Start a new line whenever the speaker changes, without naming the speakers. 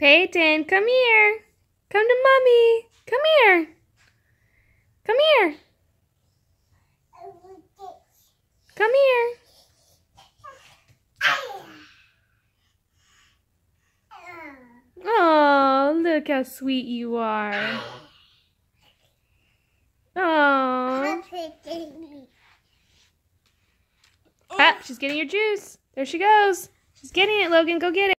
Peyton, come here. Come to mommy. Come here. Come here. Come here.
Oh, look how sweet you are. Oh.
Ah, she's getting your juice. There she goes. She's getting it, Logan. Go get it.